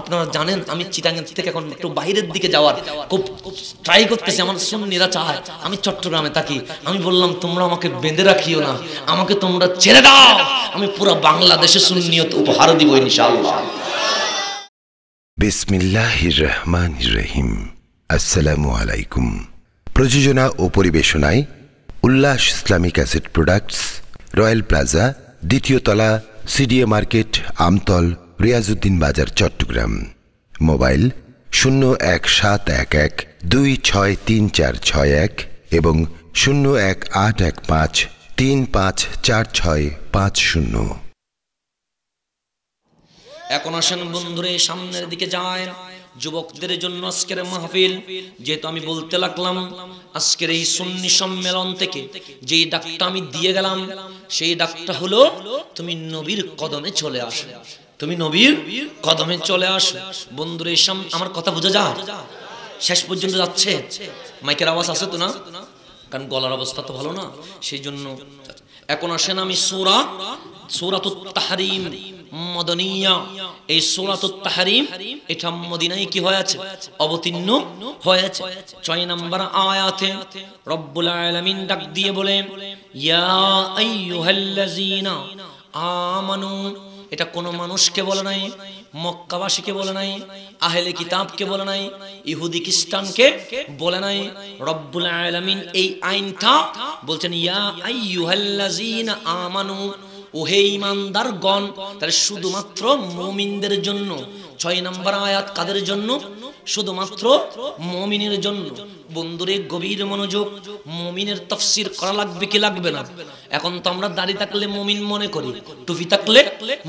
আপনারা জানেন আমি চিটাঙ্গের থেকে এখন একটু বাইরের দিকে যাওয়ার খুব ট্রাই করতেছি আমার সুন্নিরা চায় আমি চট্টগ্রামে থাকি আমি বললাম তোমরা আমাকে বেঁধে রাখিও না আমাকে তোমরা ছেড়ে দাও আমি পুরো বাংলাদেশে সুন্নিয়ত উপহার দিব ইনশাআল্লাহ বিসমিল্লাহির রহমানির রহিম আসসালামু আলাইকুম প্রযোজনা ও পরিবেশনায় Ullash Islamic asset products Royal Plaza দ্বিতীয় তলা সিডিএ মার্কেট আমতল রিয়াজুদ্দিন বাজার চট্টগ্রাম মোবাইল শূন্য এক সাত এক এক দুই ছয় তিন চার ছয় এক এবং শূন্য এক আট এক পাঁচ তিন পাঁচ চার ছয় পাঁচ শূন্য এখন আসেন বন্ধুরে সামনের দিকে যায় যুবকদের জন্য আজকের মাহফিল যেহেতু আমি বলতে লাগলাম আজকের এই সুন্নি সম্মেলন থেকে যেই ডাকটা আমি দিয়ে গেলাম সেই ডাকটা হলো তুমি নবীর কদমে চলে আসো তুমি নবীর কদমে চলে আসো বন্ধুর এসাম আমার কথা বোঝা যা শেষ পর্যন্ত যাচ্ছে মাইকের আওয়াজ আছে তো না কারণ গলার অবস্থা তো ভালো না সেই জন্য এখন আসেন আমি সোরা সোরাত তাহারিম মদনিয়া এই সোরাত তাহারিম এটা মদিনাই কি আছে অবতীর্ণ আছে ছয় নম্বর আয়াতে রব্বুল আলামিন ডাক দিয়ে বলেন ইয়া আইয়ুহাল্লাযীনা আমানু এটা কোনো মানুষকে বলে নাই মক্কাবাসীকে বলে নাই আহেলে কিতাবকে বলে নাই ইহুদি খ্রিস্টানকে বলে নাই রব্বুল আলামিন এই আইনটা বলছেন ইয়া আইয়ুহাল্লাযীনা আমানু ওহে ইমানদারগণ তাহলে শুধুমাত্র মুমিনদের জন্য ছয় নম্বর আয়াত কাদের জন্য শুধুমাত্র মমিনের জন্য বন্ধুরে গভীর মনোযোগ মমিনের তফসির করা লাগবে কি লাগবে না এখন তো আমরা দাঁড়িয়ে থাকলে মমিন মনে করি টুপি থাকলে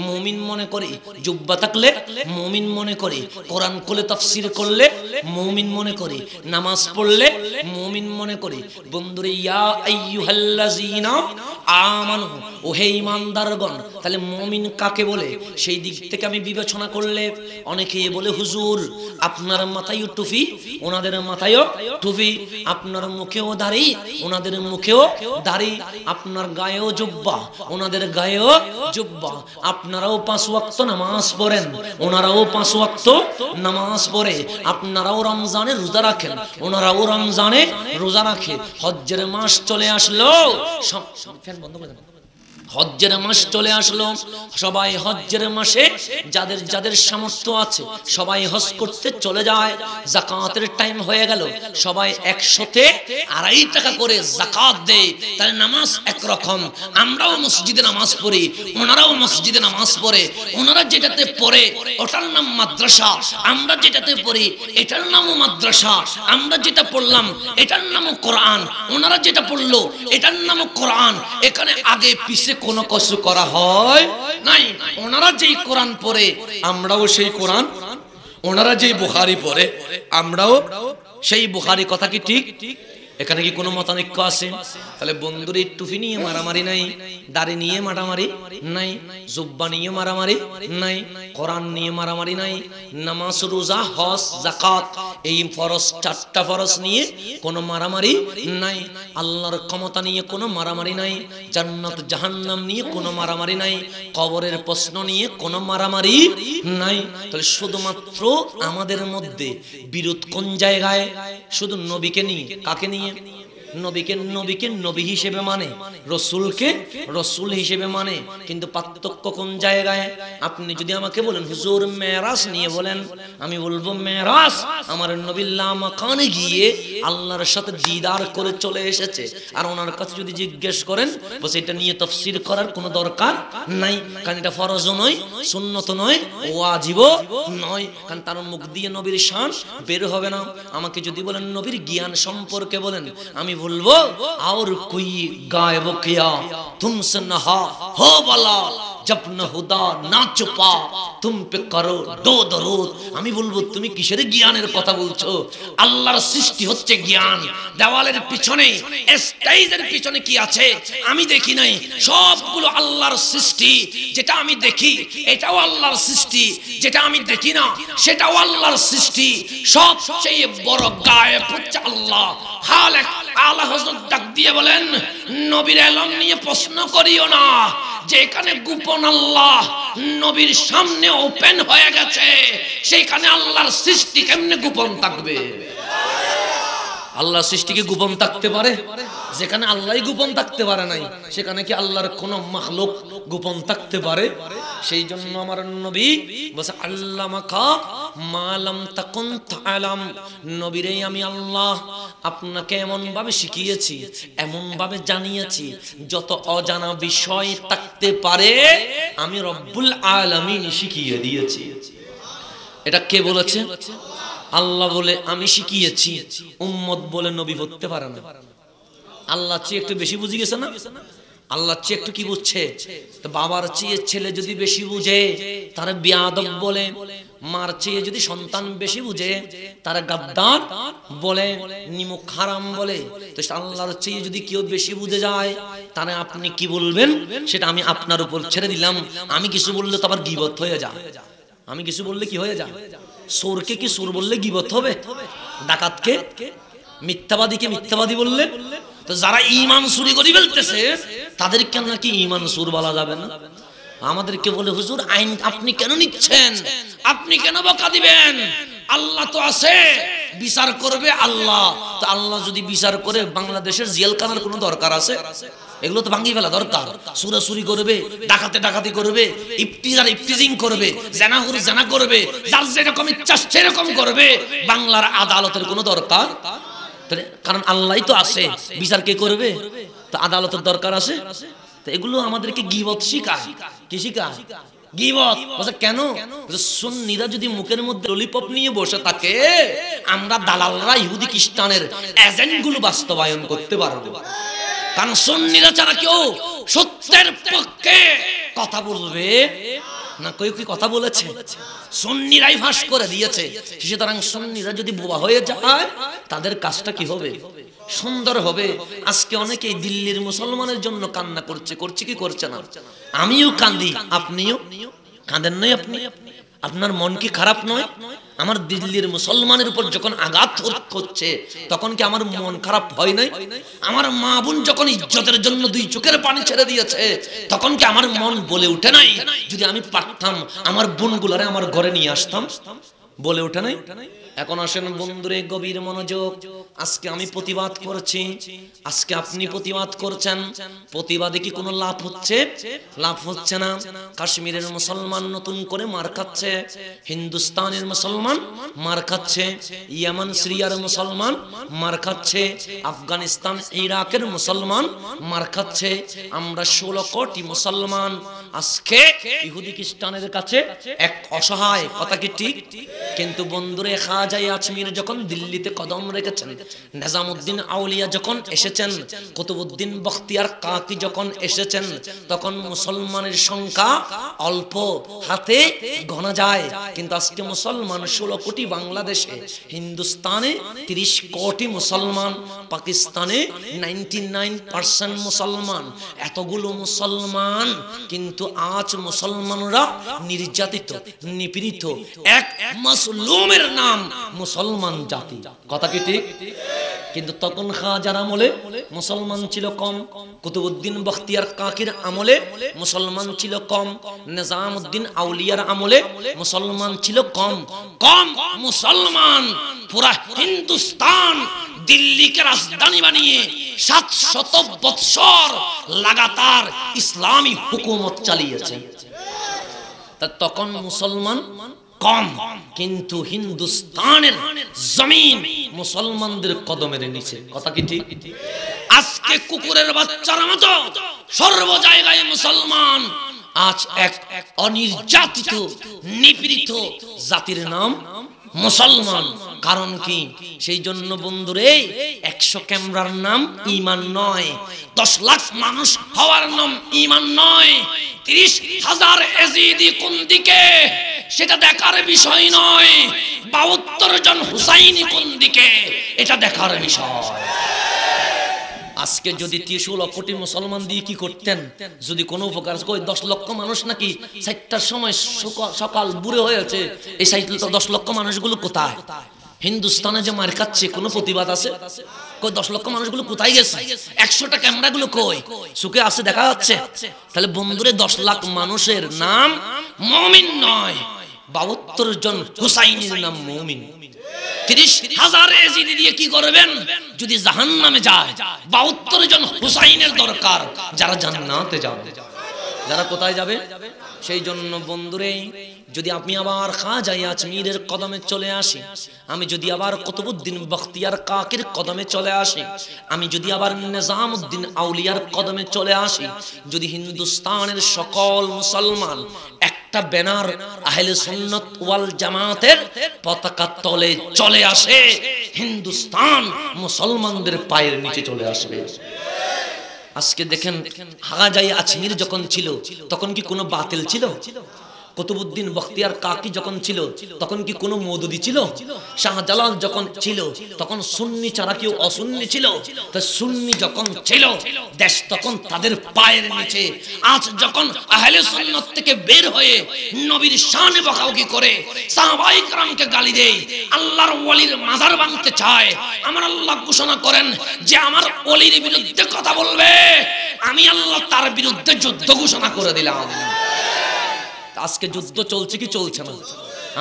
মমিন মনে করি জুব্বা থাকলে মমিন মনে করি কোরআন কোলে তফসির করলে মমিন মনে করি নামাজ পড়লে মমিন মনে করি বন্ধুরে ইয়া ওহে ইমানদারগণ তাহলে মমিন কাকে বলে সেই দিক থেকে আমি বিবেচনা করলে অনেকে বলে হুজুর আপনার মাথায় টুপি ওনাদের মাথায়ও টুপি আপনার মুখেও দাড়ি ওনাদের মুখেও দাড়ি আপনার গায়েও জুব্বা ওনাদের গায়েও জুব্বা আপনারাও পাঁচ ওয়াক্ত নামাজ পড়েন ওনারাও পাঁচ ওয়াক্ত নামাজ পড়ে আপনারাও রমজানে রোজা রাখেন ওনারাও রমজানে রোজা রাখে হজ্জের মাস চলে আসলো সব ফ্যান বন্ধ করে দেন হজ্জের মাস চলে আসলো সবাই হজ্জের মাসে যাদের যাদের সামর্থ্য আছে সবাই হজ করতে চলে যায় জাকাতের টাইম হয়ে গেল সবাই একশোতে আড়াই টাকা করে জাকাত দেয় তাহলে নামাজ একরকম আমরাও মসজিদে নামাজ পড়ি ওনারাও মসজিদে নামাজ পড়ে ওনারা যেটাতে পড়ে ওটার নাম মাদ্রাসা আমরা যেটাতে পড়ি এটার নামও মাদ্রাসা আমরা যেটা পড়লাম এটার নামও কোরআন ওনারা যেটা পড়লো এটার নামও কোরআন এখানে আগে পিছিয়ে কোনো কষ্ট করা হয় নাই ওনারা যেই কোরআন পড়ে আমরাও সেই কোরআন ওনারা যেই বুখারি পড়ে আমরাও সেই বুখারি কথা কি ঠিক এখানে কি কোনো মতানৈক্য আছে তাহলে বন্ধুর টুপি নিয়ে মারামারি নাই দাড়ি নিয়ে মারামারি নাই জুব্বা নিয়ে মারামারি নাই কোরআন নিয়ে মারামারি নাই নামাজ রোজা হজ জাকাত এই ফরজ চারটা ফরজ নিয়ে কোনো মারামারি নাই আল্লাহর ক্ষমতা নিয়ে কোনো মারামারি নাই জান্নাত জাহান্নাম নিয়ে কোনো মারামারি নাই কবরের প্রশ্ন নিয়ে কোনো মারামারি নাই তাহলে শুধুমাত্র আমাদের মধ্যে বিরোধ কোন জায়গায় শুধু নবীকে নিয়ে কাকে নিয়ে നിയം নবীকে নবীকে নবী হিসেবে মানে রসুলকে রসুল হিসেবে মানে কিন্তু পার্থক্য কোন জায়গায় আপনি যদি আমাকে বলেন হুজুর মেরাজ নিয়ে বলেন আমি বলবো মেরাজ আমার নবীল্লা মাকানে গিয়ে আল্লাহর সাথে দিদার করে চলে এসেছে আর ওনার কাছে যদি জিজ্ঞেস করেন বলছে এটা নিয়ে তফসির করার কোনো দরকার নাই কারণ এটা ফরজও নয় সুন্নত নয় ও আজীব নয় কারণ তার মুখ দিয়ে নবীর শান বের হবে না আমাকে যদি বলেন নবীর জ্ঞান সম্পর্কে বলেন আমি বলবো আর কই গায়ব কিয়া তুমসে নহা হো বলা জপ না না চুপা তুম পে করো দো দরুদ আমি বলবো তুমি কিসের জ্ঞানের কথা বলছো আল্লাহর সৃষ্টি হচ্ছে জ্ঞান দেওয়ালের পিছনে স্টেজের পিছনে কি আছে আমি দেখি নাই সবগুলো আল্লাহর সৃষ্টি যেটা আমি দেখি এটাও আল্লাহর সৃষ্টি যেটা আমি দেখি না সেটাও আল্লাহর সৃষ্টি সবচেয়ে বড় গায়ে হচ্ছে আল্লাহ খালেক আল্লাহ হজরত ডাক দিয়ে বলেন নবীর এলম নিয়ে প্রশ্ন করিও না যে এখানে গোপন আল্লাহ নবীর সামনে ওপেন হয়ে গেছে সেইখানে আল্লাহর সৃষ্টি কেমনে গোপন থাকবে আল্লাহ সৃষ্টি কি গোপন থাকতে পারে যেখানে আল্লাহ গোপন থাকতে পারে নাই সেখানে কি আল্লাহর কোন মাহলুক গোপন থাকতে পারে সেই জন্য আমার নবী বসে আল্লামাকা মালাম তাকুন তালাম নবীরে আমি আল্লাহ আপনাকে এমন ভাবে শিখিয়েছি এমন ভাবে জানিয়েছি যত অজানা বিষয় থাকতে পারে আমি রব্বুল আলামিন শিখিয়ে দিয়েছি এটা কে বলেছে আল্লাহ বলে আমি শিখিয়েছি উম্মত বলে নবী পড়তে পারে না আল্লাহ চেয়ে একটু বেশি বুঝি গেছে না আল্লাহ চেয়ে একটু কি বুঝছে তো বাবার চেয়ে ছেলে যদি বেশি বুঝে তার বিয়াদব বলে মার চেয়ে যদি সন্তান বেশি বুঝে তার গাদ্দার বলে নিমু খারাম বলে তো আল্লাহর চেয়ে যদি কেউ বেশি বুঝে যায় তাহলে আপনি কি বলবেন সেটা আমি আপনার উপর ছেড়ে দিলাম আমি কিছু বললে তো আবার গিবত হয়ে যায় আমি কিছু বললে কি হয়ে যায় সোরকে কি সুর বললে গিবত হবে ডাকাতকে মিথ্যাবাদীকে মিথ্যাবাদী বললে তো যারা ইমান চুরি করি ফেলতেছে তাদেরকে নাকি ইমান সুর বলা যাবে না আমাদেরকে বলে হুজুর আইন আপনি কেন নিচ্ছেন আপনি কেন বকা দিবেন আল্লাহ তো আছে বিচার করবে আল্লাহ তো আল্লাহ যদি বিচার করে বাংলাদেশের জেল কানার কোনো দরকার আছে এগুলো তো ভাঙি ফেলা দরকার সুরাসুরি করবে ডাকাতে ডাকাতি করবে ইফতিজার ইফতিজিং করবে হুর জানা করবে যার যেরকম ইচ্ছা সেরকম করবে বাংলার আদালতের কোনো দরকার কারণ আল্লাহ তো আছে বিচার কে করবে তা আদালতের দরকার আছে তো এগুলো আমাদেরকে গিবত শিকা কি শিকা গিবত কেন সুন্নিরা যদি মুখের মধ্যে ললিপপ নিয়ে বসে থাকে আমরা দালালরা ইহুদি খ্রিস্টানের এজেন্টগুলো বাস্তবায়ন করতে পারবো কারণ সুন্নিরা ছাড়া কেউ সত্যের পক্ষে কথা বলবে না কেউ কি কথা বলেছে সন্নিরাই ফাঁস করে দিয়েছে সুতরাং সন্নিরা যদি বোবা হয়ে যায় তাদের কাজটা কি হবে সুন্দর হবে আজকে অনেকেই দিল্লির মুসলমানের জন্য কান্না করছে করছে কি করছে না আমিও কান্দি আপনিও কাঁদেন নাই আপনি আপনার মন কি খারাপ নয় আমার দিল্লির মুসলমানের উপর যখন আঘাত হচ্ছে তখন কি আমার মন খারাপ হয় নাই আমার মা বোন যখন ইজ্জতের জন্য দুই চোখের পানি ছেড়ে দিয়েছে তখন কি আমার মন বলে উঠে নাই যদি আমি পারতাম আমার বোনগুলারে আমার ঘরে নিয়ে আসতাম বলে উঠে নাই এখন আসেন বন্ধুরে গভীর মনোযোগ আজকে আমি প্রতিবাদ করছি আজকে আপনি প্রতিবাদ করছেন প্রতিবাদে কি কোনো লাভ হচ্ছে লাভ হচ্ছে না কাশ্মীরের মুসলমান নতুন করে মার খাচ্ছে হিন্দুস্তানের মুসলমান মার খাচ্ছে ইয়ামান সিরিয়ার মুসলমান মার খাচ্ছে আফগানিস্তান ইরাকের মুসলমান মার খাচ্ছে আমরা ষোলো কোটি মুসলমান আজকে ইহুদি খ্রিস্টানের কাছে এক অসহায় কথা কি ঠিক কিন্তু বন্ধুরে খাজা আজমির যখন দিল্লিতে কদম রেখেছেন আউলিয়া যখন এসেছেন বখতিয়ার কাকি যখন এসেছেন তখন মুসলমানের সংখ্যা অল্প হাতে গণা যায় কিন্তু আজকে মুসলমান ষোলো কোটি বাংলাদেশে হিন্দুস্তানে তিরিশ কোটি মুসলমান পাকিস্তানে নাইনটি মুসলমান এতগুলো মুসলমান কিন্তু আজ মুসলমানরা নির্যাতিত নিপীড়িত এক মাসলুমের নাম মুসলমান জাতি কথা কি ঠিক কিন্তু তখন খা যার আমলে মুসলমান ছিল কম কুতুবুদ্দিন বখতিয়ার কাকির আমলে মুসলমান ছিল কম নিজাম উদ্দিন আউলিয়ার আমলে মুসলমান ছিল কম কম মুসলমান পুরা হিন্দুস্তান দিল্লিকে রাজধানী বানিয়ে সাত শত বৎসর লাগাতার ইসলামী হুকুমত চালিয়েছে তখন মুসলমান কম কিন্তু হিন্দুস্তানের জমিন মুসলমানদের কদমের নিচে কথা কি ঠিক আজকে কুকুরের বাচ্চার মতো সর্ব জায়গায় মুসলমান আজ এক অনির্যাতিত নিপীড়িত জাতির নাম মুসলমান কারণ কি সেই জন্য বন্ধুরে একশো ক্যামেরার নাম ইমান নয় দশ লাখ মানুষ হওয়ার নাম ইমান নয় ত্রিশ হাজার এজিদি কোন দিকে সেটা দেখার বিষয় নয় বাউত্তর জন হুসাইনি কোন দিকে এটা দেখার বিষয় আজকে যদি তিরিশ লক্ষটি মুসলমান দিয়ে কি করতেন যদি কোনো উপকার দশ লক্ষ মানুষ নাকি চারটার সময় সকাল বুড়ে হয়েছে এই সাইট দশ লক্ষ মানুষগুলো কোথায় হিন্দুস্তানে যে মার খাচ্ছে কোনো প্রতিবাদ আছে কই দশ লক্ষ মানুষগুলো কোথায় গেছে একশোটা ক্যামেরা গুলো কই সুখে আছে দেখা যাচ্ছে তাহলে বন্ধুরে দশ লাখ মানুষের নাম মমিন নয় বাহাত্তর জন হুসাইনের নাম মমিন তিরিশ হাজার এজিদি দিয়ে কি করবেন যদি জাহান নামে যায় বাহাত্তর জন হুসাইনের দরকার যারা যাবে যারা কোথায় যাবে সেই জন্য বন্ধুরে যদি আপনি আবার আজমিরের কদমে চলে আসি আমি যদি আবার কতবুদ্দিন বখতিয়ার কাকের কদমে চলে আসি আমি যদি আবার উদ্দিন আউলিয়ার কদমে চলে আসি যদি হিন্দুস্তানের সকল মুসলমান এক একটা ব্যানার আহলে সুন্নাত ওয়াল জামাতের পতাকা তলে চলে আসে হিন্দুস্তান মুসলমানদের পায়ের নিচে চলে আসবে আজকে দেখেন হাগাজাই আজমির যখন ছিল তখন কি কোনো বাতিল ছিল কুতুবুদ্দিন বখতিয়ার কাকি যখন ছিল তখন কি কোনো মৌদুদি ছিল শাহজালাল যখন ছিল তখন সুন্নি ছাড়া কেউ অসুন্নি ছিল তো সুন্নি যখন ছিল দেশ তখন তাদের পায়ের নিচে আজ যখন আহলে সুন্নত থেকে বের হয়ে নবীর শানে বকাবকি করে সাহাবাই کرامকে গালি দেয় আল্লাহর ওলির মাজার ভাঙতে চায় আমার আল্লাহ ঘোষণা করেন যে আমার ওলির বিরুদ্ধে কথা বলবে আমি আল্লাহ তার বিরুদ্ধে যুদ্ধ ঘোষণা করে দিলাম আজকে যুদ্ধ চলছে কি চলছে না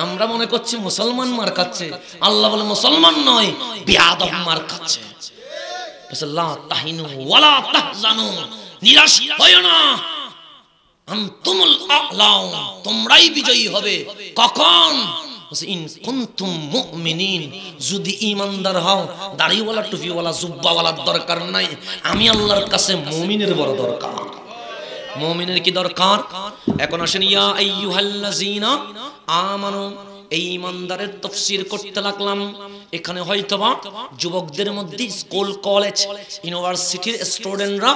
আমরা মনে করছি মুসলমান মার খাচ্ছে আল্লাহ বলে মুসলমান নয় বিয়াদব মার খাচ্ছে নিরাশ হয় না আন্তুমুল আলাউ তোমরাই বিজয়ী হবে কখন যদি ঈমানদার হও দাড়িওয়ালা টুপিওয়ালা জুব্বাওয়ালার দরকার নাই আমি আল্লাহর কাছে মুমিনের বড় দরকার মোমিনের কি দরকার এখন আসেন ইয়া আইয়ুহাল্লাযীনা আমানু এই ইমানদারের তফসির করতে লাগলাম এখানে হয়তোবা যুবকদের মধ্যে স্কুল কলেজ ইউনিভার্সিটির স্টুডেন্টরা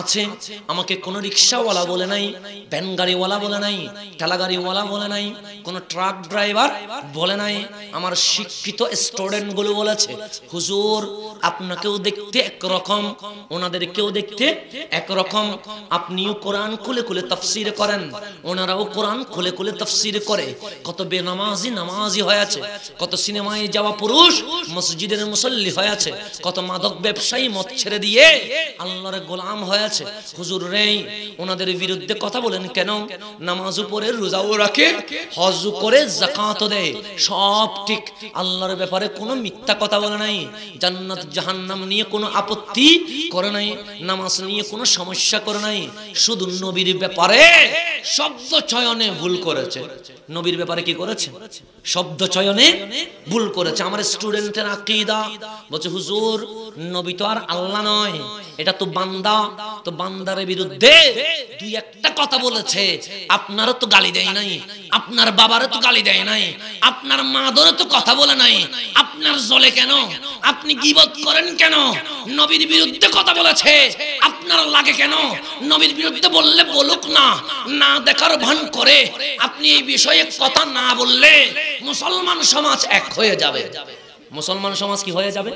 আছে আমাকে কোন রিক্সাওয়ালা বলে নাই ভ্যান গাড়িওয়ালা বলে নাই ঠেলা গাড়িওয়ালা বলে নাই কোন ট্রাক ড্রাইভার বলে নাই আমার শিক্ষিত স্টুডেন্ট গুলো বলেছে হুজুর আপনাকেও দেখতে একরকম ওনাদেরকেও দেখতে একরকম আপনিও কোরআন খুলে খুলে তফসির করেন ওনারাও কোরআন খুলে খুলে তফসির করে কত বেনামাজি নামাজি হয়ে আছে কত সিনেমায় যাওয়া পুরুষ মসজিদের মুসল্লি হয়ে আছে কত মাদক ব্যবসায়ী মত ছেড়ে দিয়ে আল্লাহর গোলাম হয়ে আছে হুজুর রেই ওনাদের বিরুদ্ধে কথা বলেন কেন নামাজও পড়ে রোজাও রাখে হজ করে জাকাতও দেয় সব ঠিক আল্লাহর ব্যাপারে কোনো মিথ্যা কথা বলে নাই জান্নাত জাহান্নাম নিয়ে কোনো আপত্তি করে নাই নামাজ নিয়ে কোনো সমস্যা করে নাই শুধু নবীর ব্যাপারে শব্দ চয়নে ভুল করেছে নবীর ব্যাপারে কি করেছে শব্দ চয়নে ভুল করেছে আমার স্টুডেন্টের আকিদা বলছে হুজুর নবী তো আর আল্লাহ নয় এটা তো বান্দা তো বান্দারের বিরুদ্ধে দুই একটা কথা বলেছে আপনারও তো গালি দেয় নাই আপনার বাবারও তো গালি দেয় নাই আপনার মাদরও তো কথা বলে নাই আপনার জলে কেন আপনি গিবত করেন কেন নবীর বিরুদ্ধে কথা বলেছে আপনার লাগে কেন নবীর বিরুদ্ধে বললে বলুক না না দেখার ভান করে আপনি এই বিষয়ে কথা না বললে মুসলমান সমাজ এক হয়ে যাবে মুসলমান সমাজ কি হয়ে যাবে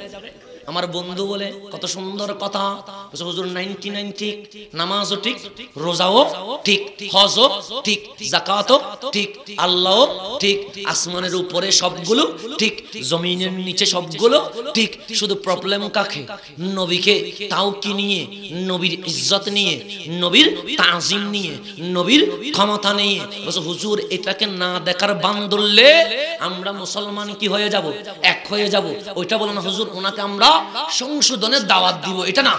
আমার বন্ধু বলে কত সুন্দর কথা হুজুর নাইনটি নাইন ঠিক নামাজও ঠিক রোজাও ঠিক হজও ঠিক জাকাতও ঠিক আল্লাহ ঠিক আসমানের উপরে সবগুলো ঠিক জমিনের নিচে সবগুলো ঠিক শুধু প্রবলেম কাকে নবীকে তাও কি নিয়ে নবীর ইজ্জত নিয়ে নবীর তাজিম নিয়ে নবীর ক্ষমতা নিয়ে হুজুর এটাকে না দেখার বান ধরলে আমরা মুসলমান কি হয়ে যাব এক হয়ে যাব ওইটা বলো না হুজুর ওনাকে আমরা সংশোধনের দাওয়াত দিব এটা না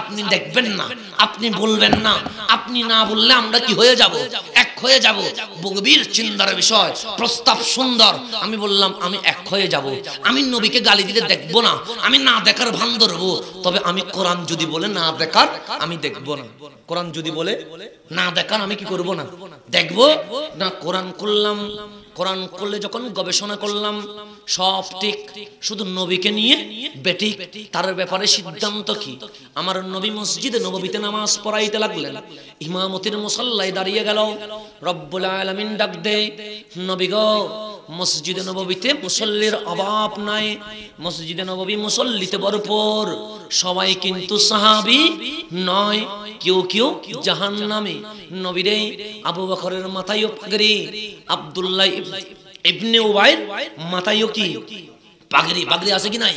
আপনি দেখবেন না আপনি বলবেন না আপনি না বললে আমরা কি হয়ে যাব এক হয়ে যাব বগবীর চিন্তার বিষয় প্রস্তাব সুন্দর আমি বললাম আমি এক হয়ে যাব আমি নবীকে গালি দিলে দেখব না আমি না দেখার ভান ধরবো তবে আমি কোরআন যদি বলে না দেখার আমি দেখব না কোরআন যদি বলে না দেখার আমি কি করব না দেখব না কোরআন করলাম কোরআন করলে যখন গবেষণা করলাম সব ঠিক শুধু নবীকে নিয়ে বেটি তার ব্যাপারে সিদ্ধান্ত কি আমার নবী মসজিদে নবীতে নামাজ পড়াইতে লাগলেন ইমামতির মুসল্লায় দাঁড়িয়ে গেল রব্বুল আলমিন ডাক দে নবী গো মসজিদে নববীতে মুসল্লির অভাব নাই মসজিদে নববী মুসল্লিতে ভরপুর সবাই কিন্তু সাহাবি নয় কেউ কেউ জাহান নামে নবীরে আবু বখরের মাথায়ও পাগরি আবদুল্লাহ ইবনে উবাইর মাথায়ও কি পাগরি পাগরি আছে কি নাই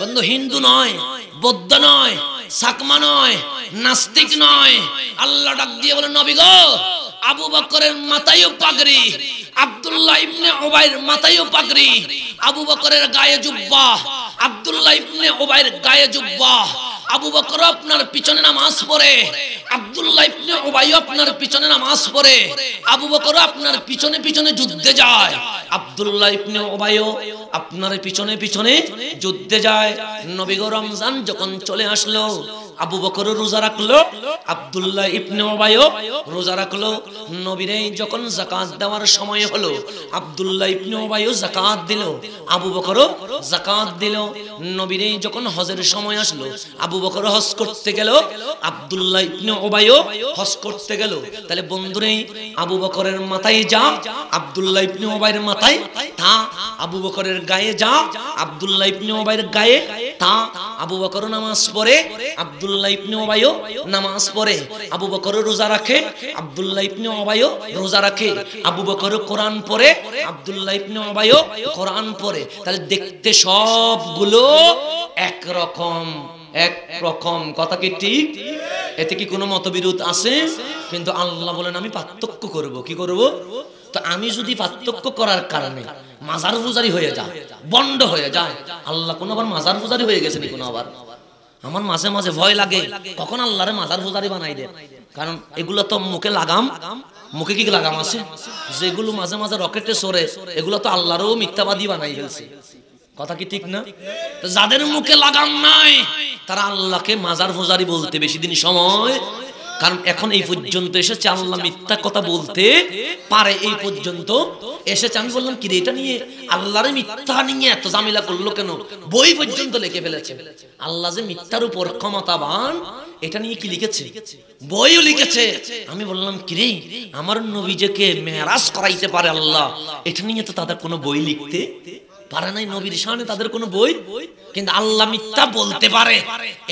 বন্ধু হিন্দু নয় বৌদ্ধ নয় সাকমা নয় নাস্তিক নয় আল্লাহ ডাক দিয়ে বলে নবী গো আবু বকরের মাথায়ও পাগড়ি আব্দুল্লাহ ইবনে ওবাইর মাথায়ও পাগড়ি আবু বকরের গায়ে জুব্বা আব্দুল্লাহ ইবনে ওবাইর গায়ে জুব্বা আবু বকর আপনার পিছনে নামাজ পড়ে আব্দুল্লাহ ইবনে উবাই আপনার পিছনে নামাজ পড়ে আবু বকর আপনার পিছনে পিছনে যুদ্ধে যায় আব্দুল্লাহ ইবনে উবাই আপনার পিছনে পিছনে যুদ্ধে যায় নবী রমজান যখন চলে আসলো আবু বকর রোজা রাখলো আবদুল্লাহ ইবনে ওবায়ও রোজা রাখলো নবীরে যখন যাকাত দেওয়ার সময় হলো আবদুল্লাহ ইবনে ওবায়ও যাকাত দিল আবু বকর যাকাত দিল নবীরে যখন হজের সময় আসলো আবু বকর হজ করতে গেল আবদুল্লাহ ইবনে ওবায়ও হজ করতে গেল তাহলে বন্ধুরে আবু বকরের মাথায় যা আবদুল্লাহ ইবনে ওবায়ের মাথায় তা আবু বকরের গায়ে যা আবদুল্লাহ ইবনে ওবায়ের গায়ে তা আবু বকর নামাজ পড়ে আব্দুল আব্দুল্লাহ ইবনে নামাজ পড়ে আবু বকর রোজা রাখে আব্দুল্লাহ ইবনে রোজা রাখে আবু বকর কোরআন পড়ে আব্দুল্লাহ ইবনে কোরআন পড়ে তাহলে দেখতে সবগুলো এক রকম এক রকম কথা কি ঠিক এতে কি কোনো মতবিরোধ আছে কিন্তু আল্লাহ বলেন আমি পার্থক্য করব কি করব তো আমি যদি পার্থক্য করার কারণে মাজার পূজারি হয়ে যায় বন্ড হয়ে যায় আল্লাহ কোনো আবার মাজার পূজারি হয়ে গেছে নি কোনো আবার আমার মাঝে মাঝে ভয় লাগে কখন আল্লাহরে মাজার ফুজারি বানাই দে কারণ এগুলো তো মুখে লাগাম মুখে কি লাগাম আছে যেগুলো মাঝে মাঝে রকেটে সরে এগুলো তো আল্লাহরও মিথ্যাবাদী বানাই ফেলছে কথা কি ঠিক না যাদের মুখে লাগাম নাই তারা আল্লাহকে মাজার ফুজারি বলতে বেশি দিন সময় কারণ এখন এই পর্যন্ত এসেছে আল্লাহ মিথ্যা কথা বলতে পারে এই পর্যন্ত এসেছে আমি বললাম কি এটা নিয়ে আল্লাহরে মিথ্যা নিয়ে এত জামিলা করলো কেন বই পর্যন্ত লিখে ফেলেছে আল্লাহ যে মিথ্যার উপর ক্ষমতাবান এটা নিয়ে কি লিখেছে বইও লিখেছে আমি বললাম কিরে আমার নবীজেকে মেহরাজ করাইতে পারে আল্লাহ এটা নিয়ে তো তাদের কোনো বই লিখতে পারে নাই নবীর সামনে তাদের কোনো বই কিন্তু আল্লাহ মিথ্যা বলতে পারে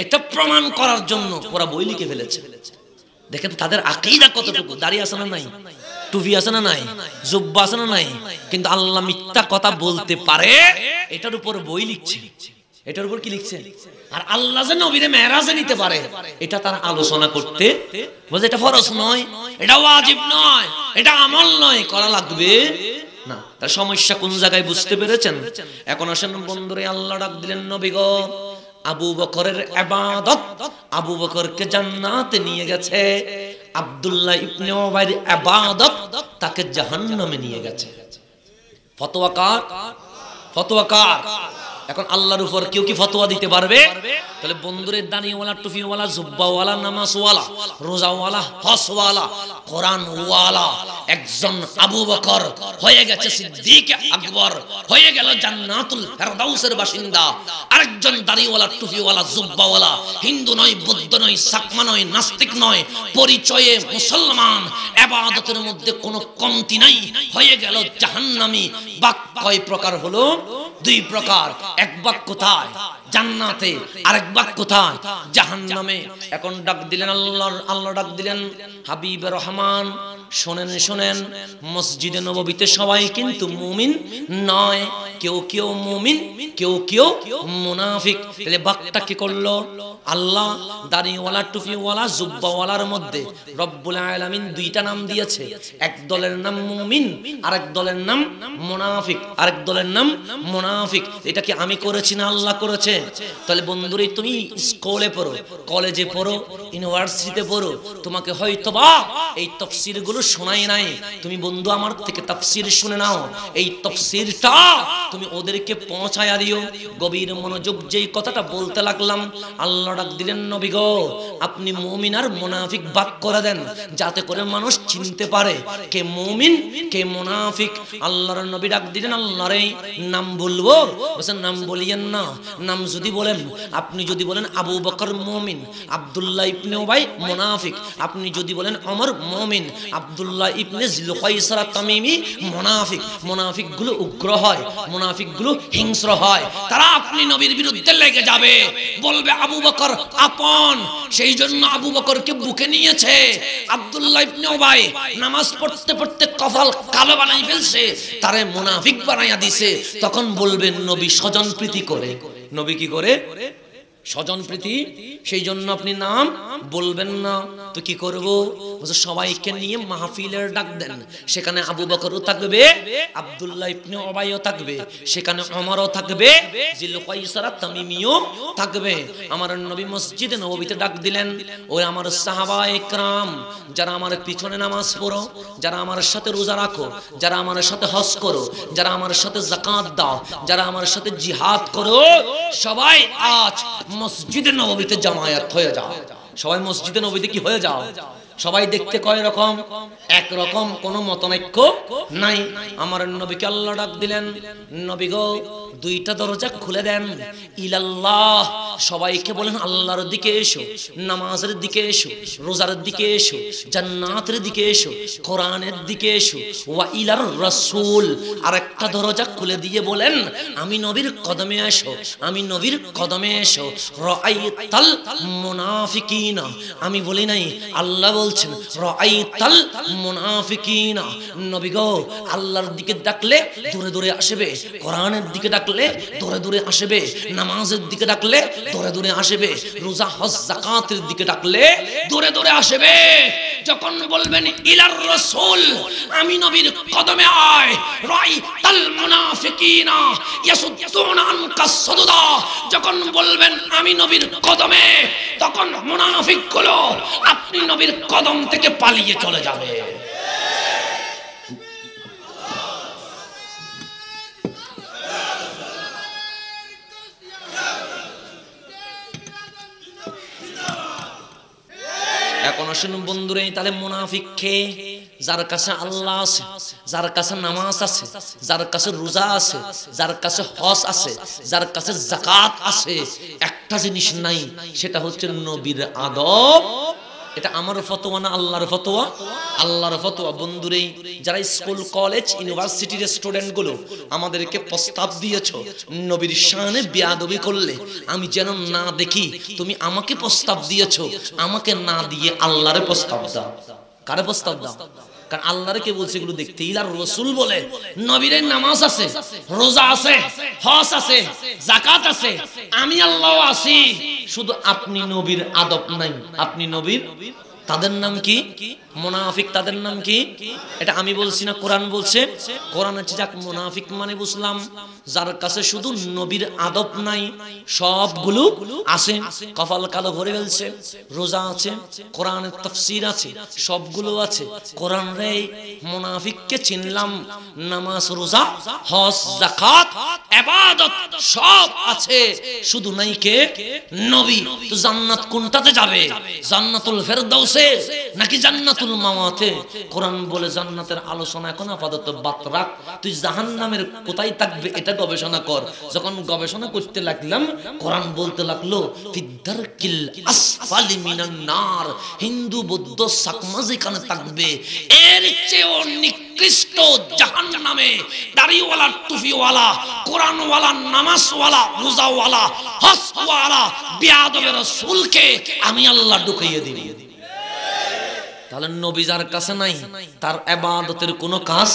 এটা প্রমাণ করার জন্য ওরা বই লিখে ফেলেছে দেখে তো তাদের আকিদা কতটুকু দাঁড়িয়ে আছে না নাই টুপি আছে না নাই জুব্বা আছে না নাই কিন্তু আল্লাহ মিথ্যা কথা বলতে পারে এটার উপর বই লিখছে এটার উপর কি লিখছে আর আল্লাহ যে নবীরে মেহরাজে নিতে পারে এটা তার আলোচনা করতে বলছে এটা ফরজ নয় এটা ওয়াজিব নয় এটা আমল নয় করা লাগবে না তার সমস্যা কোন জায়গায় বুঝতে পেরেছেন এখন আসেন বন্ধুরে আল্লাহ ডাক দিলেন নবী গো আবু বকরের আবাদত আবু বকরকে জান্নাতে নিয়ে গেছে আব্দুল্লাহ ইবনে ওবাইর আবাদত তাকে জাহান্নামে নিয়ে গেছে ফতোয়া কার ফতোয়া কার এখন আল্লাহর উপর কেউ কি ফতোয়া দিতে পারবে তাহলে বন্ধুরের দানিওয়ালা টুপিওয়ালা জুব্বাওয়ালা নামাজওয়ালা রোজাওয়ালা হসওয়ালা কোরআনওয়ালা একজন আবু বকর হয়ে গেছে সিদ্দিক আকবর হয়ে গেল জান্নাতুল ফেরদাউসের বাসিন্দা আরেকজন দানিওয়ালা টুপিওয়ালা জুব্বাওয়ালা হিন্দু নয় বৌদ্ধ নয় সাকমা নয় নাস্তিক নয় পরিচয়ে মুসলমান এবাদতের মধ্যে কোনো কমতি নাই হয়ে গেল জাহান্নামী বাক কয় প্রকার হলো দুই প্রকার কোথায় জান্নাতে কোথায় এখন ডাক দিলেন আল্লাহ ডাক দিলেন হাবিব রহমান শোনেন শোনেন মসজিদে নবীতে সবাই কিন্তু মুমিন নয় কেউ কেউ মুমিন কেউ কেউ মুনাফিক তাহলে বাক্যটা কি করলো আল্লাহ দাড়িওয়ালা টুপিওয়ালা জুব্বাওয়ালার মধ্যে রব্বুল আলামিন দুইটা নাম দিয়েছে এক দলের নাম মুমিন আরেক দলের নাম মুনাফিক আরেক দলের নাম মুনাফিক এটা কি আমি করেছি না আল্লাহ করেছে তাহলে বন্ধুরে তুমি স্কুলে পড়ো কলেজে পড়ো ইউনিভার্সিটিতে পড়ো তোমাকে হয়তোবা এই তফসিরগুলো শুধু শোনাই নাই তুমি বন্ধু আমার থেকে তাফসির শুনে নাও এই তফসিরটা তুমি ওদেরকে পৌঁছায়া দিও গভীর মনোযোগ যেই কথাটা বলতে লাগলাম আল্লাহ ডাক দিলেন নবী গো আপনি মুমিন আর মোনাফিক বাক করে দেন যাতে করে মানুষ চিনতে পারে কে মুমিন কে মোনাফিক আল্লাহর নবী ডাক দিলেন আল্লাহর এই নাম বলবো বলছেন নাম বলিয়েন না নাম যদি বলেন আপনি যদি বলেন আবু বকর মুমিন আব্দুল্লাহ ইবনে ওবাই মোনাফিক আপনি যদি বলেন অমর মুমিন আবদুল্লাহ ইবনে জিলুকাইসরা তামিমি মুনাফিক মোনাফিকগুলো উগ্র হয় মোনাফিকগুলো হিংস্র হয় তারা আপনি নবীর বিরুদ্ধে লেগে যাবে বলবে আবু বকর আপন সেই জন্য আবু বকরকে বুকে নিয়েছে আবদুল্লাহ ইবনে উবাই নামাজ পড়তে পড়তে কফল কালো বানাই ফেলছে তারে মুনাফিক বানাইয়া দিছে তখন বলবেন নবী স্বজন প্রীতি করে নবী কি করে স্বজন প্রীতি সেই জন্য আপনি নাম বলবেন না তো কি করব সবাইকে নিয়ে মাহফিলের ডাক দেন সেখানে আবু বকরও থাকবে আব্দুল্লাহ ইবনে ওবাইও থাকবে সেখানে ওমরও থাকবে জিলকাইসারা তামিমিও থাকবে আমার নবী মসজিদে নববীতে ডাক দিলেন ওই আমার সাহাবা একরাম যারা আমার পিছনে নামাজ পড়ো যারা আমার সাথে রোজা রাখো যারা আমার সাথে হজ করো যারা আমার সাথে জাকাত দাও যারা আমার সাথে জিহাদ করো সবাই আজ মসজিদে নবীতে জামায়াত হয়ে যাও সবাই মসজিদে নবীতে কি হয়ে যাও সবাই দেখতে কয় রকম এক রকম কোন মতনৈক্য নাই আমার নবীকে আল্লাহ ডাক দিলেন নবী গো দুইটা দরজা খুলে দেন ইলাল্লাহ সবাইকে বলেন আল্লাহর দিকে এসো নামাজের দিকে এসো রোজার দিকে এসো জান্নাতের দিকে এসো কোরআনের দিকে এসো ওয়া ইলার রাসূল আর একটা দরজা খুলে দিয়ে বলেন আমি নবীর কদমে এসো আমি নবীর কদমে এসো রাআইতাল মুনাফিকিনা আমি বলি নাই আল্লাহ বল বলছেন রাআইতাল মুনাফিকিনা নবী গো আল্লাহর দিকে ডাকলে দূরে দূরে আসবে কোরআনের দিকে ডাকলে দূরে দূরে আসবে নামাজের দিকে ডাকলে দূরে দূরে আসবে রোজা হজ যাকাতের দিকে ডাকলে দূরে দূরে আসবে যখন বলবেন ইলার রাসূল আমি নবীর কদমে আয় রাআইতাল মুনাফিকিনা ইয়াসুদুনা আনকা সুদুদা যখন বলবেন আমি নবীর কদমে তখন মোনাফিক গুলো আপনি নবীর কদম থেকে পালিয়ে চলে যাবে এখন শুনুন বন্ধুরে তাহলে মোনাফিক খেয়ে যার কাছে আল্লাহ আছে যার কাছে নামাজ আছে যার কাছে রোজা আছে যার কাছে হস আছে যার কাছে জাকাত আছে একটা জিনিস নাই সেটা হচ্ছে নবীর আদব এটা আমার ফতোয়া না আল্লাহর ফতোয়া আল্লাহর ফতোয়া বন্ধুরেই যারা স্কুল কলেজ ইউনিভার্সিটির স্টুডেন্ট গুলো আমাদেরকে প্রস্তাব দিয়েছ নবীর শানে বিয়াদবি করলে আমি যেন না দেখি তুমি আমাকে প্রস্তাব দিয়েছ আমাকে না দিয়ে আল্লাহরে প্রস্তাব দাও কারে প্রস্তাব দাও কারণ আল্লাহর কে বলছে এগুলো দেখতে ইলার রসুল বলে নবীর নামাজ আছে রোজা আছে হজ আছে জাকাত আছে আমি আল্লাহ আছি শুধু আপনি নবীর আদব নাই আপনি নবীর তাদের নাম কি মোনাফিক তাদের নাম কি এটা আমি বলছি না কোরআন বলছে কোরআন হচ্ছে যাক মোনাফিক মানে বুঝলাম যার কাছে শুধু নবীর আদব নাই সবগুলো আছে কপাল কালো ভরে ফেলছে রোজা আছে কোরআনের তফসির আছে সবগুলো আছে কোরআন রে মোনাফিককে চিনলাম নামাজ রোজা হজ জাকাত ইবাদত সব আছে শুধু নাই কে নবী তো জান্নাত কোনটাতে যাবে জান্নাতুল ফেরদাউসে আছে নাকি জান্নাতুল মাওয়াতে কোরআন বলে জান্নাতের আলোচনা এখন আপাতত বাদ রাখ তুই জাহান্নামের কোথায় থাকবে এটা গবেষণা কর যখন গবেষণা করতে লাগলাম কোরআন বলতে লাগলো ফিদ্দার কিল আসফালি মিনান নার হিন্দু বৌদ্ধ সাকমা যেখানে থাকবে এর চেয়েও নিকৃষ্ট জাহান্নামে দাড়িওয়ালা টুপিওয়ালা কোরআনওয়ালা নামাজওয়ালা রোজাওয়ালা হজওয়ালা বিয়াদবের রাসূলকে আমি আল্লাহ ঢুকাইয়ে দিই তাহলে নবী যার কাছে নাই তার আবাদতের কোনো কাজ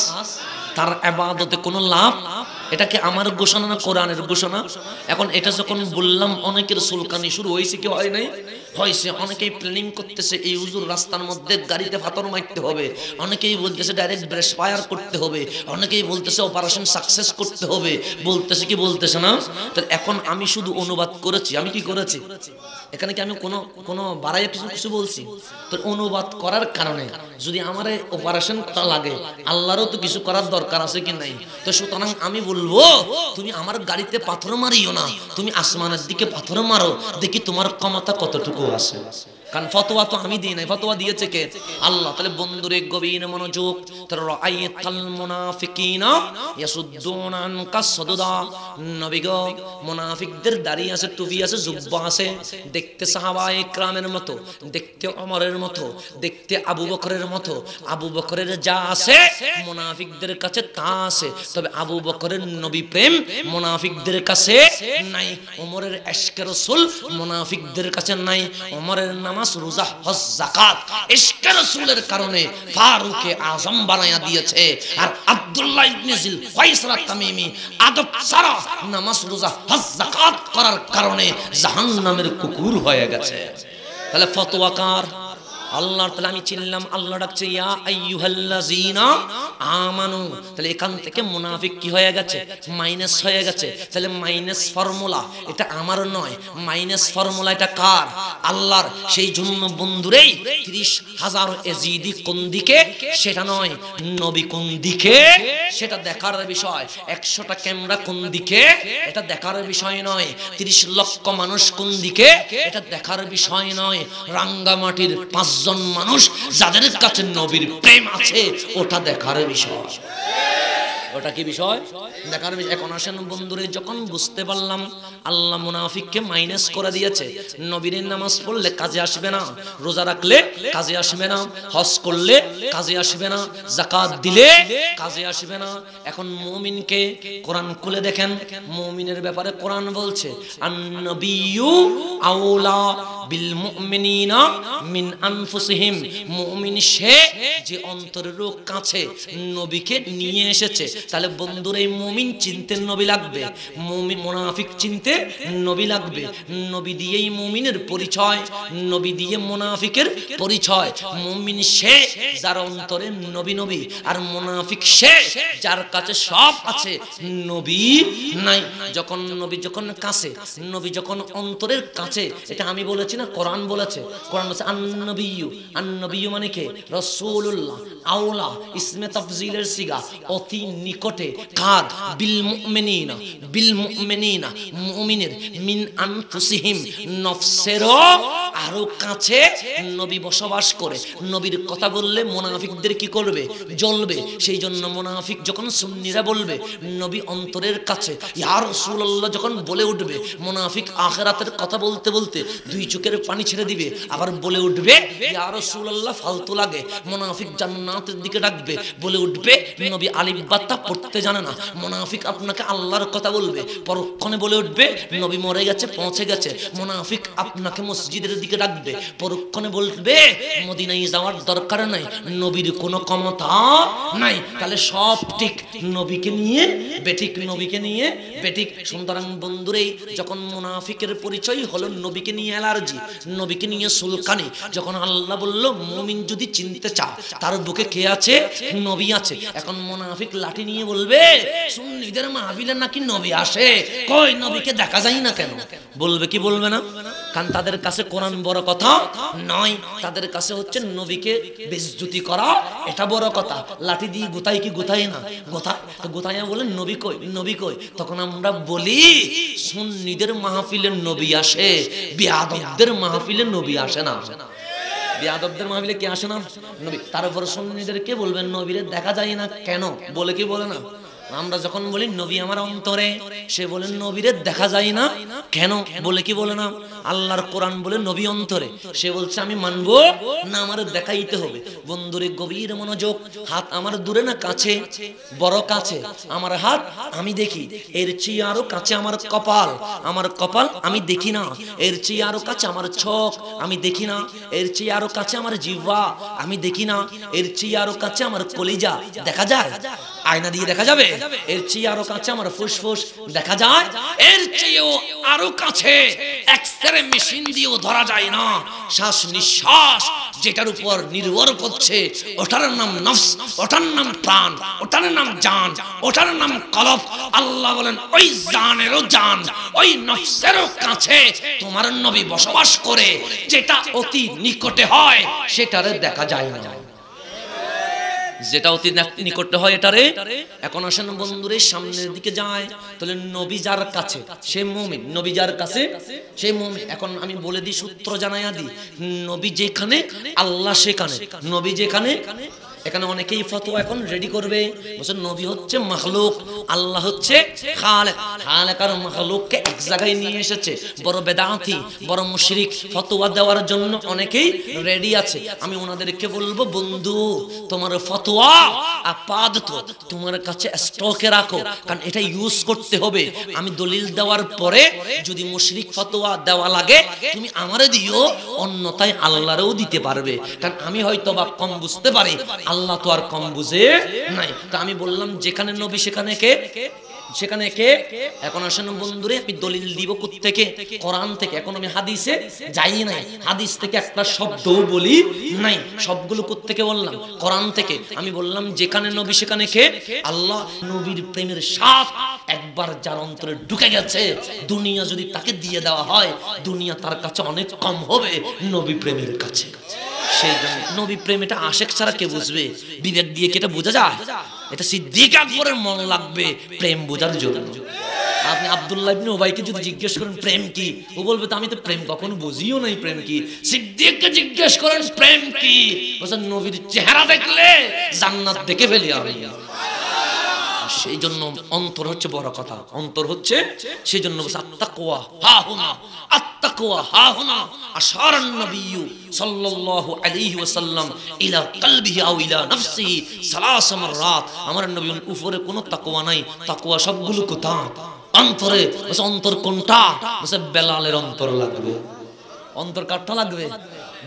তার আবাদতে কোনো লাভ এটা কি আমার ঘোষণা না কোরআনের ঘোষণা এখন এটা যখন বললাম অনেকের সুলকানি শুরু হয়েছে কি হয় নাই হয়েছে অনেকেই প্ল্যানিং করতেছে এই উজুর রাস্তার মধ্যে গাড়িতে ফাতর মারতে হবে অনেকেই বলতেছে ডাইরেক্ট ব্রেস ফায়ার করতে হবে অনেকেই বলতেছে অপারেশন সাকসেস করতে হবে বলতেছে কি বলতেছে না তাহলে এখন আমি শুধু অনুবাদ করেছি আমি কি করেছি এখানে কি আমি কোনো কোনো বাড়াইয়া কিছু কিছু বলছি তো অনুবাদ করার কারণে যদি আমার অপারেশন করা লাগে আল্লাহরও তো কিছু করার দরকার আছে কি নাই তো সুতরাং আমি বল বলবো তুমি আমার গাড়িতে পাথর মারিও না তুমি আসমানের দিকে পাথর মারো দেখি তোমার ক্ষমতা কতটুকু আছে কারণ ফতোয়া তো আমি দিই নাই ফতোয়া দিয়েছে কে আল্লাহ তাহলে বন্ধুরে গভীর মনোযোগ মুনাফিকদের দাড়ি আছে টুপি আছে জুব্বা আছে দেখতে মতো দেখতে অমরের মতো দেখতে আবু বকরের মতো আবু বকরের যা আছে মুনাফিকদের কাছে তা আছে তবে আবু বকরের নবী প্রেম মুনাফিকদের কাছে নাই ওমরের এশকে মুনাফিকদের কাছে নাই ওমরের নামাজ নামাজ রোজা হজ ইশকে রাসূলের কারণে আজম বানায়া দিয়েছে আর আব্দুল্লাহ ইবনে জিল ওয়াইসরা তামিমি আদব সারা নামাজ রোজা হজ করার কারণে জাহান্নামের কুকুর হয়ে গেছে তাহলে ফতোয়া কার আল্লাহর তাহলে আমি চিনলাম আল্লাহ ডাকছে আমানু তাহলে এখান থেকে মুনাফিক কি হয়ে গেছে মাইনাস হয়ে গেছে তাহলে মাইনাস ফর্মুলা এটা আমার নয় মাইনাস ফর্মুলা এটা কার আল্লাহর সেই জন্য বন্ধুরেই ত্রিশ হাজার এজিদি কোন দিকে সেটা নয় নবী কোন দিকে সেটা দেখার বিষয় একশোটা ক্যামেরা কোন দিকে এটা দেখার বিষয় নয় তিরিশ লক্ষ মানুষ কোন দিকে এটা দেখার বিষয় নয় রাঙ্গামাটির পাঁচজন মানুষ যাদের কাছে নবীর প্রেম আছে ওটা দেখার বিষয় ওটা কি বিষয় দেখার বিষয় এখন আসেন বন্ধুরে যখন বুঝতে পারলাম আল্লাহ মুনাফিককে মাইনাস করে দিয়েছে নবীর নামাজ পড়লে কাজে আসবে না রোজা রাখলে কাজে আসবে না হজ করলে কাজে আসবে না জাকাত দিলে কাজে আসবে না এখন মুমিনকে কোরআন খুলে দেখেন মুমিনের ব্যাপারে কোরআন বলছে আন-নবিয়্যু আওলা বিল মুমিনিনা মিন আনফুসিহিম মুমিন সে যে অন্তরের কাছে নবীকে নিয়ে এসেছে তাহলে বন্ধুর এই মমিন চিনতে নবী লাগবে মুমিন মোনাফিক চিনতে নবী লাগবে নবী দিয়েই মমিনের পরিচয় নবী দিয়ে মোনাফিকের পরিচয় মমিন সে যার অন্তরে নবী নবী আর মোনাফিক সে যার কাছে সব আছে নবী নাই যখন নবী যখন কাছে নবী যখন অন্তরের কাছে এটা আমি বলেছি না কোরআন বলেছে কোরআন বলেছে আন্নবিউ আন্নবিউ মানে কে রসুল্লাহ আউলা ইসমে তফজিলের সিগা অতি নিকটে কার বিল মুমিনিনা বিল মুমিনিনা মুমিনের মিন আনফুসিহিম নফসেরও আরো কাছে নবী বসবাস করে নবীর কথা বললে মোনাফিকদের কি করবে জ্বলবে সেই জন্য মোনাফিক যখন সুন্নিরা বলবে নবী অন্তরের কাছে ইয়ার রসুল্লাহ যখন বলে উঠবে মোনাফিক আখেরাতের কথা বলতে বলতে দুই চোখের পানি ছেড়ে দিবে আবার বলে উঠবে ইয়ার রসুল্লাহ ফালতু লাগে মোনাফিক জান্নাতের দিকে ডাকবে বলে উঠবে নবী আলিব্বাত্তা পড়তে জানে না মোনাফিক আপনাকে আল্লাহর কথা বলবে পরক্ষণে বলে উঠবে নবী মরে গেছে পৌঁছে গেছে মোনাফিক আপনাকে মসজিদের দিকে রাখবে পরক্ষণে বলবে মদিনায় যাওয়ার দরকার নাই নবীর কোনো ক্ষমতা নাই তাহলে সব ঠিক নবীকে নিয়ে বেঠিক নবীকে নিয়ে বেঠিক সুন্দরাং বন্ধুরে যখন মুনাফিকের পরিচয় হলো নবীকে নিয়ে অ্যালার্জি নবীকে নিয়ে সুলকানি যখন আল্লাহ বলল মুমিন যদি চিনতে চা তার বুকে কে আছে নবী আছে এখন মুনাফিক লাঠি নিয়ে বলবে সুন্নিদের মাহফিলে নাকি নবী আসে কই নবীকে দেখা যায় না কেন বলবে কি বলবে না কারণ তাদের কাছে কোরআন বড় কথা নয় তাদের কাছে হচ্ছে নবীকে বেজুতি করা এটা বড় কথা লাঠি দিয়ে গোথায় কি গোথায় না গোতায় তো গোতাইয়া বলেন নবী কই নবী কই তখন আমরা বলি সুন্নিদের মাহফিলে নবী আসে বিয়াদবদের মাহফিলে নবী আসে না বিয়াদবদের মাহফিলে কে আসে না নবী তার উপর কে বলবেন নবীরে দেখা যায় না কেন বলে কি বলে না আমরা যখন বলি নবী আমার অন্তরে সে বলেন নবীরে দেখা যায় না কেন বলে কি বলে না আল্লাহর কোরআন বলে নবী অন্তরে সে বলছে আমি মানব না আমার দেখাইতে হবে বন্ধুরে গভীর মনোযোগ হাত আমার দূরে না কাছে বড় কাছে আমার হাত আমি দেখি এর চেয়ে আরো কাছে আমার কপাল আমার কপাল আমি দেখি না এর চেয়ে আরো কাছে আমার ছক আমি দেখি না এর চেয়ে আরো কাছে আমার জিহ্বা আমি দেখি না এর চেয়ে আরো কাছে আমার কলিজা দেখা যায় আয়না দিয়ে দেখা যাবে এর চেয়ে আরো কাছে আমার ফুসফুস দেখা যায় এর চেয়েও আরো কাছে এক্সরে একেবারে মেশিন দিয়েও ধরা যায় না শ্বাস নিঃশ্বাস যেটার উপর নির্ভর করছে ওটার নাম নফস ওটার নাম প্রাণ ওটার নাম জান ওটার নাম কলপ আল্লাহ বলেন ওই জানেরও জান ওই নফসেরও কাছে তোমার নবী বসবাস করে যেটা অতি নিকটে হয় সেটারে দেখা যায় না যেটা অতি করতে হয় এটারে এখন আসেন বন্ধুরের সামনের দিকে যায় তাহলে নবী যার কাছে সে মমিন নবী যার কাছে সে মমিন এখন আমি বলে দিই সূত্র জানাইয়া দিই নবী যেখানে আল্লাহ সেখানে নবী যেখানে এখানে অনেকেই ফতোয়া এখন রেডি করবে বলছেন নবী হচ্ছে মাহলুক আল্লাহ হচ্ছে খালেক খালেক আর মাহলুককে এক জায়গায় নিয়ে এসেছে বড় বেদাঁতি বড় মুশরিক ফতোয়া দেওয়ার জন্য অনেকেই রেডি আছে আমি ওনাদেরকে বলবো বন্ধু তোমার ফতোয়া আপাতত তোমার কাছে স্টকে রাখো কারণ এটা ইউজ করতে হবে আমি দলিল দেওয়ার পরে যদি মুশরিক ফতোয়া দেওয়া লাগে তুমি আমারে দিও অন্যতায় আল্লাহরেও দিতে পারবে কারণ আমি হয়তো বা কম বুঝতে পারি আল্লাহ তো আর কম বুঝে নাই তা আমি বললাম যেখানে নবী সেখানে কে সেখানে কে এখন আসেন বন্ধুরে আমি দলিল দিব থেকে কোরআন থেকে এখন আমি হাদিসে যাই নাই হাদিস থেকে একটা শব্দ বলি নাই সবগুলো থেকে বললাম কোরআন থেকে আমি বললাম যেখানে নবী সেখানে কে আল্লাহ নবীর প্রেমের সাপ একবার যার অন্তরে ঢুকে গেছে দুনিয়া যদি তাকে দিয়ে দেওয়া হয় দুনিয়া তার কাছে অনেক কম হবে নবী প্রেমের কাছে সেই জন্য নবী প্রেম এটা আশেক ছাড়া কে বুঝবে বিবেক দিয়ে কি এটা বোঝা যায় এটা সিদ্দিক আকবরের মন লাগবে প্রেম বোঝার জন্য আপনি আবদুল্লাহ ইবনে উবাইকে যদি জিজ্ঞেস করেন প্রেম কি ও বলবে তো আমি তো প্রেম কখনো বুঝিও নাই প্রেম কি সিদ্দিককে জিজ্ঞেস করেন প্রেম কি বলছেন নবীর চেহারা দেখলে জান্নাত দেখে ফেলি আমি সেই জন্য অন্তর হচ্ছে বড় কথা অন্তর হচ্ছে সেই জন্য আত্মাকোয়া হা হা হোনা আশারান নবিয়্যু সাল্লাল্লাহু আলাইহি ওয়াসাল্লাম ইলা কলবিহি আও ইলা সালাস মাররাত আমার নবীর উপরে কোনো তাকওয়া নাই তাকওয়া সবগুলো কোথায় অন্তরে অন্তর কোনটা বেলালের অন্তর লাগবে অন্তর কাঠটা লাগবে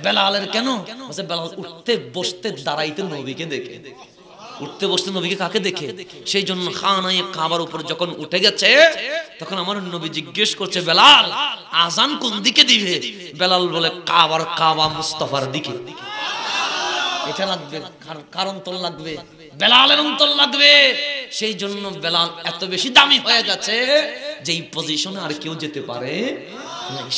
বেলালের কেন বেলাল উঠতে বসতে দাঁড়াইতে নবীকে দেখে উঠতে বসতে নবীকে কাকে দেখে সেই জন্য খানায় কাবার উপর যখন উঠে গেছে তখন আমার নবী জিজ্ঞেস করছে বেলাল আজান কোন দিকে দিবে বেলাল বলে কাবার কাবা মুস্তফার দিকে এটা লাগবে কারণ তোর লাগবে বেলালের অন্তর লাগবে সেই জন্য বেলাল এত বেশি দামি হয়ে গেছে যেই পজিশনে আর কেউ যেতে পারে না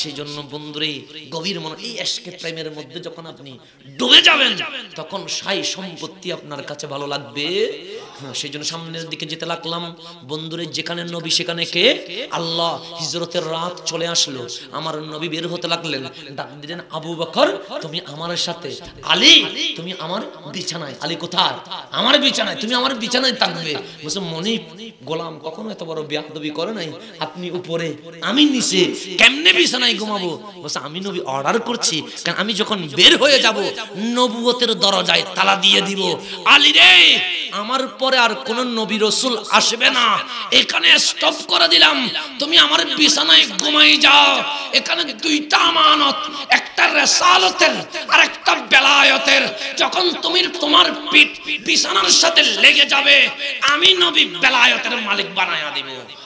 সেই জন্য বন্ধুরে গভীর মনে এই এসকে প্রেমের মধ্যে যখন আপনি ডুবে যাবেন তখন সাই সম্পত্তি আপনার কাছে ভালো লাগবে হ্যাঁ, সেই জন্য সামনের দিকে যেতে লাগলাম বন্ধুরে যেখানে নবী সেখানে কে আল্লাহ হিজরতের রাত চলে আসলো আমার নবী বের হতে লাগলেন ডাক দিলেন আবু বকর তুমি আমার সাথে আলী তুমি আমার বিছানায় আলী কোথায় আমার বিছানায় তুমি আমার বিছানায় থাকবে বলছে মনি গোলাম কখনো এত বড় বিয়াদবি করে নাই আপনি উপরে আমি নিচে কেমনে বিছানায় ঘুমাবো বলছে আমি নবী অর্ডার করছি কারণ আমি যখন বের হয়ে যাব নবুয়তের দরজায় তালা দিয়ে দিব আলী রে আমার পরে আর কোন নবী রসুল আসবে না এখানে স্টপ করে দিলাম তুমি আমার বিছানায় ঘুমাই যাও এখানে দুইটা আমানত একটা রেসালতের আর একটা বেলায়তের যখন তুমি তোমার পিঠ বিছানার সাথে লেগে যাবে আমি নবী বেলায়তের মালিক বানায় দিব